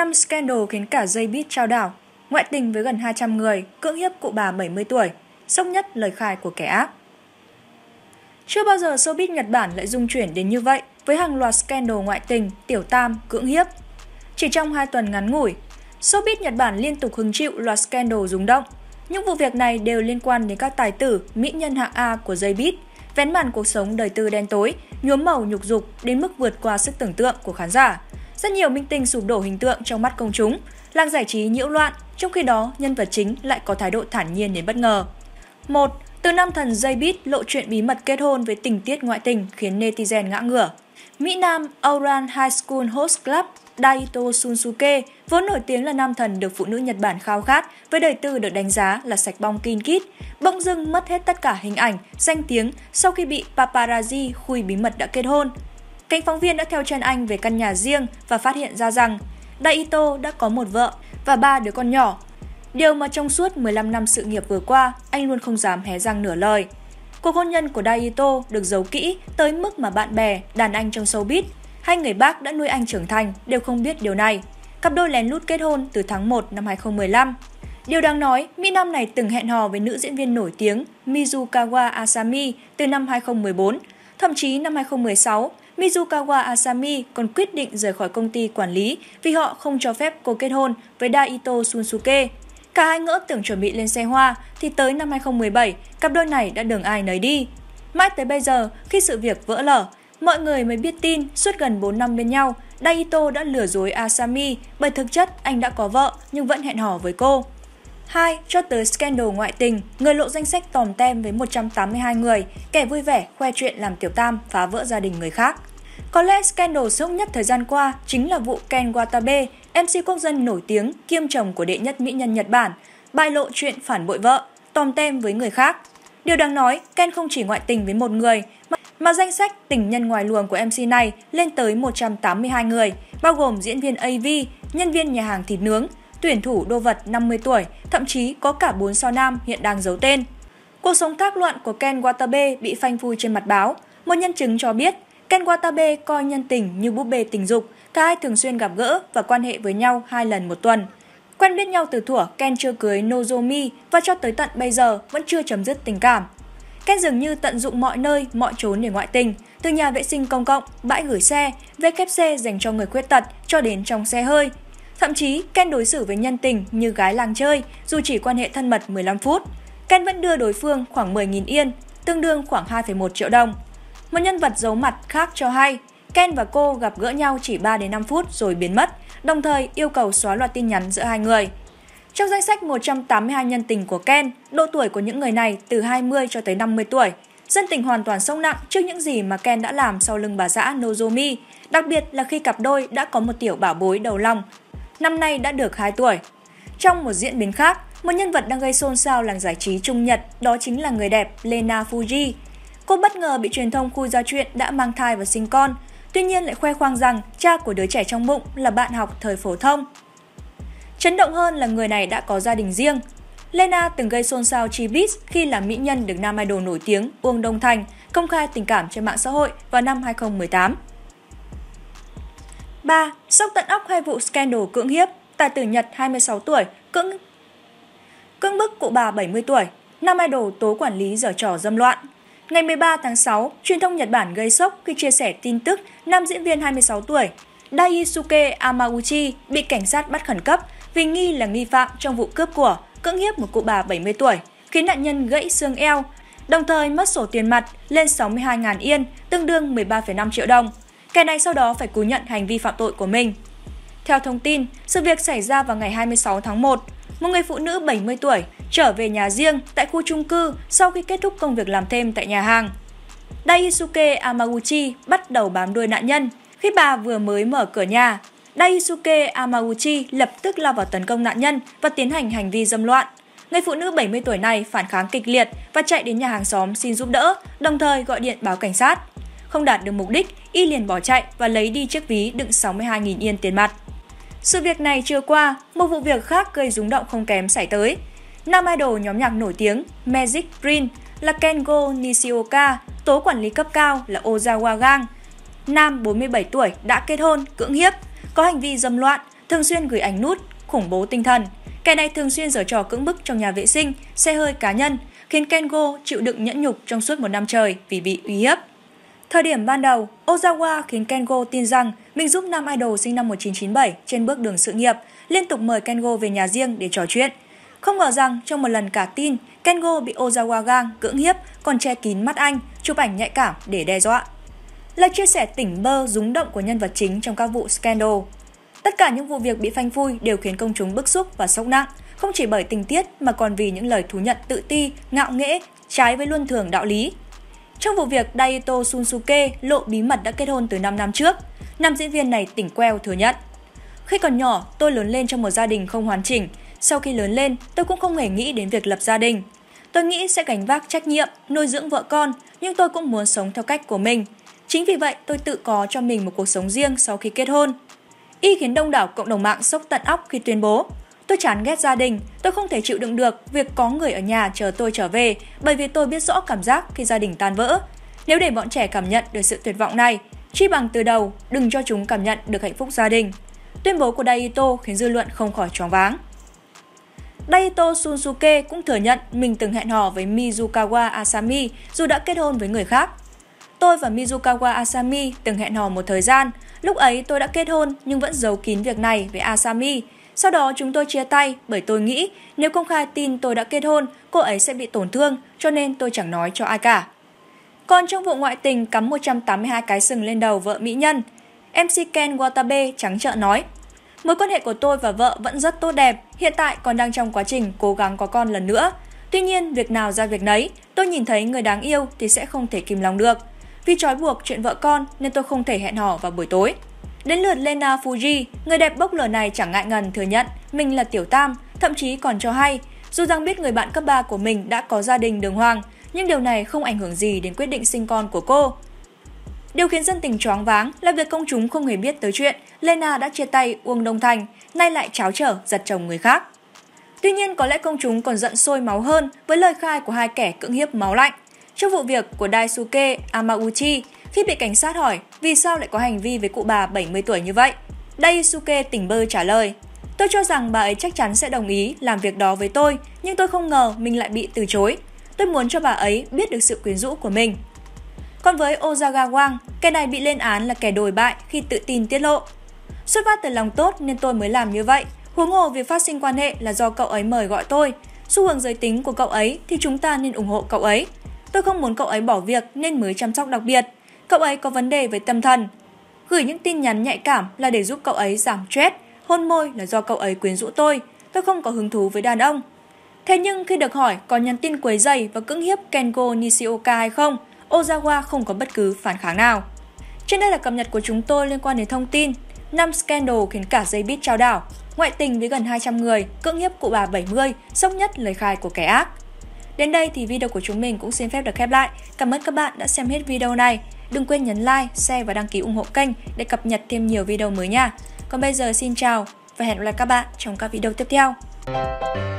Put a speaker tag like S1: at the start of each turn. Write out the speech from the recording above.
S1: 5 scandal khiến cả dây bít trao đảo, ngoại tình với gần 200 người, cưỡng hiếp cụ bà 70 tuổi, sốc nhất lời khai của kẻ ác. Chưa bao giờ showbiz Nhật Bản lại dung chuyển đến như vậy với hàng loạt scandal ngoại tình, tiểu tam, cưỡng hiếp. Chỉ trong 2 tuần ngắn ngủi, showbiz Nhật Bản liên tục hứng chịu loạt scandal rúng động. Những vụ việc này đều liên quan đến các tài tử, mỹ nhân hạng A của dây bít, vén màn cuộc sống đời tư đen tối, nhuốm màu nhục dục đến mức vượt qua sức tưởng tượng của khán giả rất nhiều minh tinh sụp đổ hình tượng trong mắt công chúng, làng giải trí nhiễu loạn, trong khi đó nhân vật chính lại có thái độ thản nhiên đến bất ngờ. 1. Từ nam thần Jaybit lộ chuyện bí mật kết hôn với tình tiết ngoại tình khiến netizen ngã ngửa. Mỹ Nam Oran High School Host Club Daito Sunsuke, vốn nổi tiếng là nam thần được phụ nữ Nhật Bản khao khát với đời tư được đánh giá là sạch bong kin kít, bỗng dưng mất hết tất cả hình ảnh, danh tiếng sau khi bị paparazzi khui bí mật đã kết hôn. Cánh phóng viên đã theo chân anh về căn nhà riêng và phát hiện ra rằng Daito đã có một vợ và ba đứa con nhỏ. Điều mà trong suốt 15 năm sự nghiệp vừa qua, anh luôn không dám hé răng nửa lời. Cuộc hôn nhân của Daito được giấu kỹ tới mức mà bạn bè, đàn anh trong showbiz hay người bác đã nuôi anh trưởng thành đều không biết điều này. Cặp đôi lén lút kết hôn từ tháng 1 năm 2015. Điều đáng nói, Mỹ Nam này từng hẹn hò với nữ diễn viên nổi tiếng Mizukawa Asami từ năm 2014. Thậm chí năm 2016, Mizukawa Asami còn quyết định rời khỏi công ty quản lý vì họ không cho phép cô kết hôn với Daito Sunsuke. Cả hai ngỡ tưởng chuẩn bị lên xe hoa, thì tới năm 2017, cặp đôi này đã đường ai nấy đi. Mãi tới bây giờ, khi sự việc vỡ lở, mọi người mới biết tin suốt gần 4 năm bên nhau, Daito đã lừa dối Asami bởi thực chất anh đã có vợ nhưng vẫn hẹn hò với cô. 2. Cho tới scandal ngoại tình, người lộ danh sách tòm tem với 182 người, kẻ vui vẻ khoe chuyện làm tiểu tam phá vỡ gia đình người khác. Có lẽ scandal sốc nhất thời gian qua chính là vụ Ken Watabe, MC quốc dân nổi tiếng kiêm chồng của đệ nhất mỹ nhân Nhật Bản, bại lộ chuyện phản bội vợ, tòm tem với người khác. Điều đáng nói, Ken không chỉ ngoại tình với một người, mà, mà danh sách tình nhân ngoài luồng của MC này lên tới 182 người, bao gồm diễn viên AV, nhân viên nhà hàng thịt nướng, tuyển thủ đô vật 50 tuổi, thậm chí có cả 4 sao nam hiện đang giấu tên. Cuộc sống thác loạn của Ken Watabe bị phanh phui trên mặt báo. Một nhân chứng cho biết, Ken Watabe coi nhân tình như búp bê tình dục, cả hai thường xuyên gặp gỡ và quan hệ với nhau hai lần một tuần. Quen biết nhau từ thuở Ken chưa cưới Nozomi và cho tới tận bây giờ vẫn chưa chấm dứt tình cảm. Ken dường như tận dụng mọi nơi, mọi chốn để ngoại tình, từ nhà vệ sinh công cộng, bãi gửi xe, WC dành cho người khuyết tật cho đến trong xe hơi. Thậm chí, Ken đối xử với nhân tình như gái làng chơi, dù chỉ quan hệ thân mật 15 phút. Ken vẫn đưa đối phương khoảng 10.000 yên, tương đương khoảng 2,1 triệu đồng. Một nhân vật giấu mặt khác cho hay, Ken và cô gặp gỡ nhau chỉ 3 đến 5 phút rồi biến mất, đồng thời yêu cầu xóa loạt tin nhắn giữa hai người. Trong danh sách 182 nhân tình của Ken, độ tuổi của những người này từ 20 cho tới 50 tuổi. Dân tình hoàn toàn sông nặng trước những gì mà Ken đã làm sau lưng bà xã Nozomi, đặc biệt là khi cặp đôi đã có một tiểu bảo bối đầu lòng. Năm nay đã được 2 tuổi. Trong một diễn biến khác, một nhân vật đang gây xôn xao làng giải trí Trung Nhật đó chính là người đẹp Lena Fuji, Cô bất ngờ bị truyền thông khui ra chuyện đã mang thai và sinh con, tuy nhiên lại khoe khoang rằng cha của đứa trẻ trong bụng là bạn học thời phổ thông. Chấn động hơn là người này đã có gia đình riêng. Lena từng gây xôn xao Chibis khi là mỹ nhân được nam idol nổi tiếng Uông Đông Thành công khai tình cảm trên mạng xã hội vào năm 2018. 3. Sốc tận óc hai vụ scandal cưỡng hiếp, tài tử Nhật 26 tuổi, cưỡng cưỡng bức cụ bà 70 tuổi, nam idol tố quản lý giở trò dâm loạn. Ngày 13 tháng 6, truyền thông Nhật Bản gây sốc khi chia sẻ tin tức nam diễn viên 26 tuổi Daisuke Amauchi bị cảnh sát bắt khẩn cấp vì nghi là nghi phạm trong vụ cướp của cưỡng hiếp một cụ bà 70 tuổi, khiến nạn nhân gãy xương eo, đồng thời mất sổ tiền mặt lên 62.000 yên, tương đương 13,5 triệu đồng. Kẻ này sau đó phải cú nhận hành vi phạm tội của mình. Theo thông tin, sự việc xảy ra vào ngày 26 tháng 1, một người phụ nữ 70 tuổi trở về nhà riêng tại khu trung cư sau khi kết thúc công việc làm thêm tại nhà hàng. Daisuke Amaguchi bắt đầu bám đuôi nạn nhân. Khi bà vừa mới mở cửa nhà, Daisuke Amaguchi lập tức lao vào tấn công nạn nhân và tiến hành hành vi dâm loạn. Người phụ nữ 70 tuổi này phản kháng kịch liệt và chạy đến nhà hàng xóm xin giúp đỡ, đồng thời gọi điện báo cảnh sát. Không đạt được mục đích, y liền bỏ chạy và lấy đi chiếc ví đựng 62.000 yên tiền mặt. Sự việc này chưa qua, một vụ việc khác gây rúng động không kém xảy tới. Nam idol nhóm nhạc nổi tiếng Magic Green là Kengo Nishioka, tố quản lý cấp cao là Ozawa Gang. Nam 47 tuổi đã kết hôn, cưỡng hiếp, có hành vi dâm loạn, thường xuyên gửi ảnh nút, khủng bố tinh thần. Kẻ này thường xuyên giở trò cưỡng bức trong nhà vệ sinh, xe hơi cá nhân, khiến Kengo chịu đựng nhẫn nhục trong suốt một năm trời vì bị uy hiếp. Thời điểm ban đầu, Ozawa khiến Kengo tin rằng mình giúp nam idol sinh năm 1997 trên bước đường sự nghiệp, liên tục mời Kengo về nhà riêng để trò chuyện. Không ngờ rằng trong một lần cả tin, Kengo bị Ozawa gang cưỡng hiếp còn che kín mắt anh, chụp ảnh nhạy cảm để đe dọa. Là chia sẻ tỉnh bơ rúng động của nhân vật chính trong các vụ scandal. Tất cả những vụ việc bị phanh phui đều khiến công chúng bức xúc và sốc nặng, không chỉ bởi tình tiết mà còn vì những lời thú nhận tự ti, ngạo nghễ, trái với luân thường đạo lý, trong vụ việc Daito Sunsuke lộ bí mật đã kết hôn từ 5 năm trước, nam diễn viên này tỉnh queo thừa nhận. Khi còn nhỏ, tôi lớn lên trong một gia đình không hoàn chỉnh. Sau khi lớn lên, tôi cũng không hề nghĩ đến việc lập gia đình. Tôi nghĩ sẽ gánh vác trách nhiệm, nuôi dưỡng vợ con, nhưng tôi cũng muốn sống theo cách của mình. Chính vì vậy, tôi tự có cho mình một cuộc sống riêng sau khi kết hôn. Y khiến đông đảo cộng đồng mạng sốc tận óc khi tuyên bố Tôi chán ghét gia đình, tôi không thể chịu đựng được việc có người ở nhà chờ tôi trở về bởi vì tôi biết rõ cảm giác khi gia đình tan vỡ. Nếu để bọn trẻ cảm nhận được sự tuyệt vọng này, chi bằng từ đầu đừng cho chúng cảm nhận được hạnh phúc gia đình. Tuyên bố của Daito khiến dư luận không khỏi choáng váng. Daito Sunsuke cũng thừa nhận mình từng hẹn hò với Mizukawa Asami dù đã kết hôn với người khác. Tôi và Mizukawa Asami từng hẹn hò một thời gian, lúc ấy tôi đã kết hôn nhưng vẫn giấu kín việc này với Asami sau đó chúng tôi chia tay bởi tôi nghĩ nếu công khai tin tôi đã kết hôn, cô ấy sẽ bị tổn thương, cho nên tôi chẳng nói cho ai cả. Còn trong vụ ngoại tình cắm 182 cái sừng lên đầu vợ mỹ nhân, MC Ken Watabe trắng trợn nói Mối quan hệ của tôi và vợ vẫn rất tốt đẹp, hiện tại còn đang trong quá trình cố gắng có con lần nữa. Tuy nhiên, việc nào ra việc nấy, tôi nhìn thấy người đáng yêu thì sẽ không thể kìm lòng được. Vì trói buộc chuyện vợ con nên tôi không thể hẹn hò vào buổi tối. Đến lượt Lena Fuji, người đẹp bốc lửa này chẳng ngại ngần thừa nhận mình là tiểu tam, thậm chí còn cho hay, dù rằng biết người bạn cấp 3 của mình đã có gia đình đường hoàng, nhưng điều này không ảnh hưởng gì đến quyết định sinh con của cô. Điều khiến dân tình choáng váng là việc công chúng không hề biết tới chuyện Lena đã chia tay Uông Đông Thành, nay lại cháo trở giật chồng người khác. Tuy nhiên, có lẽ công chúng còn giận sôi máu hơn với lời khai của hai kẻ cưỡng hiếp máu lạnh. Trước vụ việc của Daisuke Amauchi, khi bị cảnh sát hỏi vì sao lại có hành vi với cụ bà 70 tuổi như vậy, Daisuke tỉnh bơ trả lời, Tôi cho rằng bà ấy chắc chắn sẽ đồng ý làm việc đó với tôi, nhưng tôi không ngờ mình lại bị từ chối. Tôi muốn cho bà ấy biết được sự quyến rũ của mình. Còn với Ozagawang, kẻ này bị lên án là kẻ đồi bại khi tự tin tiết lộ. Xuất phát từ lòng tốt nên tôi mới làm như vậy. Huống hồ việc phát sinh quan hệ là do cậu ấy mời gọi tôi. Xu hướng giới tính của cậu ấy thì chúng ta nên ủng hộ cậu ấy. Tôi không muốn cậu ấy bỏ việc nên mới chăm sóc đặc biệt cậu ấy có vấn đề với tâm thần. Gửi những tin nhắn nhạy cảm là để giúp cậu ấy giảm stress, hôn môi là do cậu ấy quyến rũ tôi, tôi không có hứng thú với đàn ông. Thế nhưng khi được hỏi có nhắn tin quấy dày và cưỡng hiếp Kengo Nishioka hay không, Ozawa không có bất cứ phản kháng nào. Trên đây là cập nhật của chúng tôi liên quan đến thông tin 5 scandal khiến cả dây bít trao đảo, ngoại tình với gần 200 người, cưỡng hiếp cụ bà 70, sốc nhất lời khai của kẻ ác. Đến đây thì video của chúng mình cũng xin phép được khép lại. Cảm ơn các bạn đã xem hết video này. Đừng quên nhấn like, share và đăng ký ủng hộ kênh để cập nhật thêm nhiều video mới nha. Còn bây giờ xin chào và hẹn gặp lại các bạn trong các video tiếp theo.